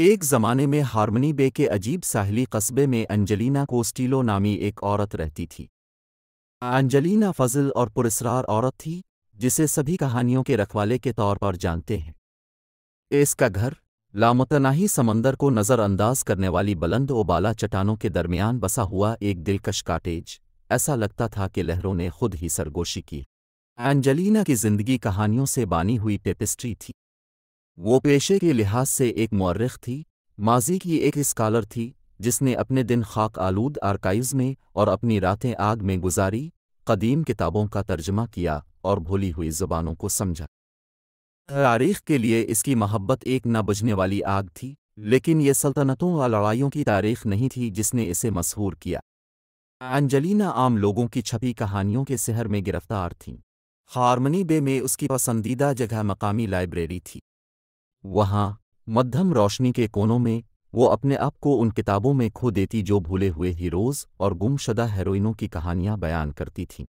एक ज़माने में हारमनी बे के अजीब साहली कस्बे में अंजलीना कोस्टीलो नामी एक औरत रहती थी अंजलीना फजल और पुरस्रार औरत थी जिसे सभी कहानियों के रखवाले के तौर पर जानते हैं इसका घर लामतनाही समंदर को नज़रअंदाज करने वाली बुलंद ओबाला चट्टानों के दरमियान बसा हुआ एक दिलकश काटेज ऐसा लगता था कि लहरों ने खुद ही सरगोशी की एंजलीना की जिंदगी कहानियों से बानी हुई पेपिस्ट्री थी वो पेशे के लिहाज से एक मौरख थी माजी की एक स्कॉलर थी जिसने अपने दिन खाक आलूद आर्काइव्स में और अपनी रातें आग में गुजारी कदीम किताबों का तर्जमा किया और भूली हुई ज़बानों को समझा तारीख के लिए इसकी मोहब्बत एक न बुझने वाली आग थी लेकिन ये सल्तनतों और लड़ाइयों की तारीख नहीं थी जिसने इसे मशहूर किया अंजलिना आम लोगों की छपी कहानियों के शहर में गिरफ्तार थीं हारमनी बे में उसकी पसंदीदा जगह मकामी लाइब्रेरी थी वहां मध्यम रोशनी के कोनों में वो अपने आप को उन किताबों में खो देती जो भूले हुए हीरोज और गुमशुदा हेरोइनों की कहानियां बयान करती थीं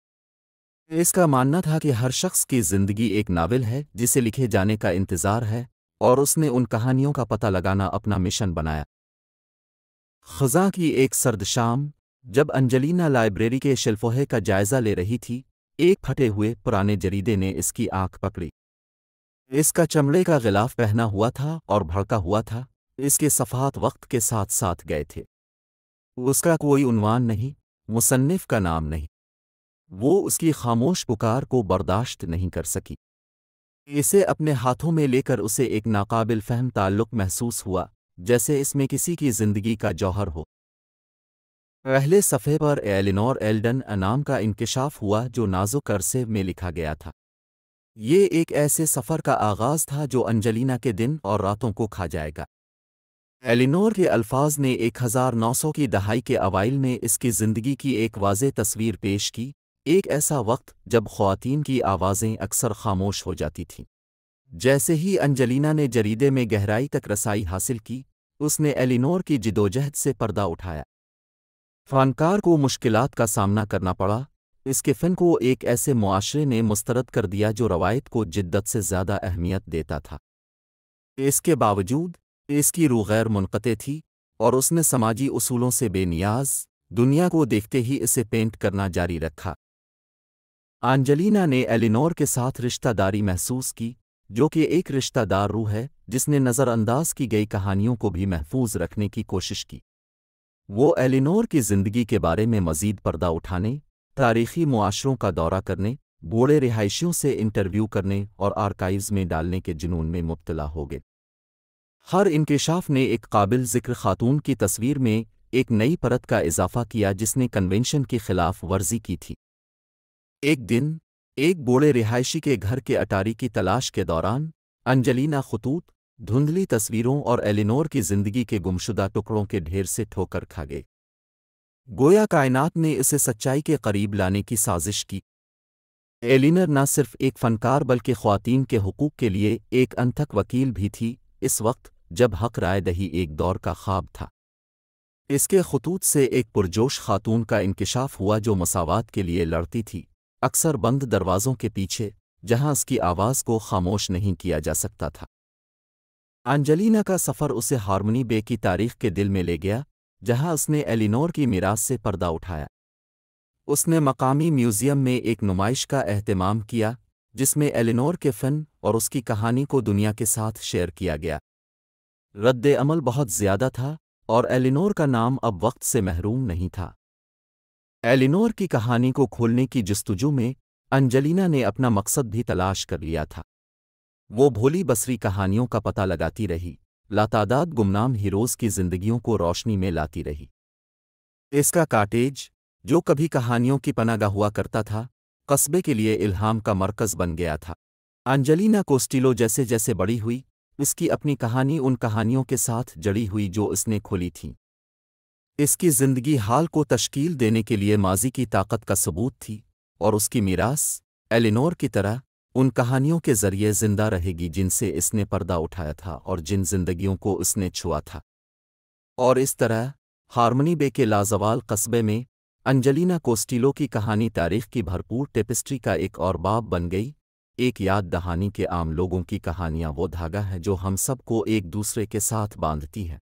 इसका मानना था कि हर शख्स की जिंदगी एक नावल है जिसे लिखे जाने का इंतजार है और उसने उन कहानियों का पता लगाना अपना मिशन बनाया खजा की एक सर्द शाम जब अंजलिना लाइब्रेरी के शिल्फोहे का जायजा ले रही थी एक फटे हुए पुराने जरीदे ने इसकी आंख पकड़ी इसका चमड़े का गिलाफ पहना हुआ था और भड़का हुआ था इसके सफ़ात वक्त के साथ साथ गए थे उसका कोई उनवान नहीं मुसन्फ़ का नाम नहीं वो उसकी खामोश पुकार को बर्दाश्त नहीं कर सकी इसे अपने हाथों में लेकर उसे एक नाकाबिल फहम ताल्लुक महसूस हुआ जैसे इसमें किसी की जिंदगी का जौहर हो पहले सफ़े पर एलिनोर एल्डन अनाम का इंकशाफ हुआ जो नाजुक अरसे में लिखा गया था ये एक ऐसे सफ़र का आगाज़ था जो अंजलिना के दिन और रातों को खा जाएगा एलिनोर के अल्फाज ने 1900 की दहाई के अवाइल में इसकी ज़िंदगी की एक वाज तस्वीर पेश की एक ऐसा वक्त जब खुवान की आवाज़ें अक्सर खामोश हो जाती थीं जैसे ही अंजलिना ने जरीदे में गहराई तक रसाई हासिल की उसने एलिनोर की जिदोजहद से पर्दा उठाया फ़नकार को मुश्किलात का सामना करना पड़ा स्किफिन को एक ऐसे मुआशरे ने मुस्तरद कर दिया जो रवायत को जिद्दत से ज़्यादा अहमियत देता था इसके बावजूद इसकी रूह गैर मुनक़ थी और उसने समाजी उसूलों से बेनियाज दुनिया को देखते ही इसे पेंट करना जारी रखा आंजलीना ने एलिनोर के साथ रिश्तादारी महसूस की जो कि एक रिश्तादार रूह है जिसने नज़रअंदाज की गई कहानियों को भी महफूज रखने की कोशिश की वो एलिनोर की ज़िंदगी के बारे में मज़ीद पर्दा उठाने तारीखी मुआशरों का दौरा करने बूढ़े रिहायशियों से इंटरव्यू करने और आर्काइव्स में डालने के जुनून में मुब्तला हो गए हर इंकशाफ ने एक काबिल जिक्र खातून की तस्वीर में एक नई परत का इजाफा किया जिसने कन्वेंशन के खिलाफ वर्जी की थी एक दिन एक बूढ़े रिहायशी के घर के अटारी की तलाश के दौरान अंजलिना खतूत धुंधली तस्वीरों और एलिनोर की जिंदगी के गुमशुदा टुकड़ों के ढेर से ठोकर खा गए गोया कायनात ने इसे सच्चाई के करीब लाने की साजिश की एलिनर न सिर्फ एक फनकार बल्कि खुवान के हकूक़ के लिए एक अनथक वकील भी थी इस वक्त जब हक रायदही एक दौर का ख्वाब था इसके खतूत से एक पुरजोश खातून का इंकशाफ हुआ जो मसावत के लिए लड़ती थी अक्सर बंद दरवाज़ों के पीछे जहां उसकी आवाज़ को खामोश नहीं किया जा सकता था अंजलिना का सफ़र उसे हारमोनी बे की तारीख के दिल में ले गया जहां उसने एलिनोर की मीरास से पर्दा उठाया उसने मकामी म्यूज़ियम में एक नुमाइश का अहतमाम किया जिसमें एलिनोर के फ़न और उसकी कहानी को दुनिया के साथ शेयर किया गया रद्द अमल बहुत ज़्यादा था और एलिनोर का नाम अब वक्त से महरूम नहीं था एलिनोर की कहानी को खोलने की जस्तुजु में अंजलिना ने अपना मकसद भी तलाश कर लिया था वो भोली बसरी कहानियों का पता लगाती रही लातादाद गुमनाम हीरोज़ की जिंदगियों को रोशनी में लाती रही इसका काटेज जो कभी कहानियों की पनागा हुआ करता था कस्बे के लिए इल्हाम का मरकज़ बन गया था अंजलिना कोस्टिलो जैसे जैसे बड़ी हुई उसकी अपनी कहानी उन कहानियों के साथ जड़ी हुई जो उसने खोली थी इसकी जिंदगी हाल को तश्कील देने के लिए माजी की ताकत का सबूत थी और उसकी मीरास एलिनोर की तरह उन कहानियों के जरिए जिंदा रहेगी जिनसे इसने पर्दा उठाया था और जिन जिंदगियों को उसने छुआ था और इस तरह हारमनी बे के लाजवाल कस्बे में अंजलिना कोस्टिलो की कहानी तारीख की भरपूर टेपिस्ट्री का एक और बाब बन गई एक याद दहानी के आम लोगों की कहानियां वो धागा है जो हम सबको एक दूसरे के साथ बांधती है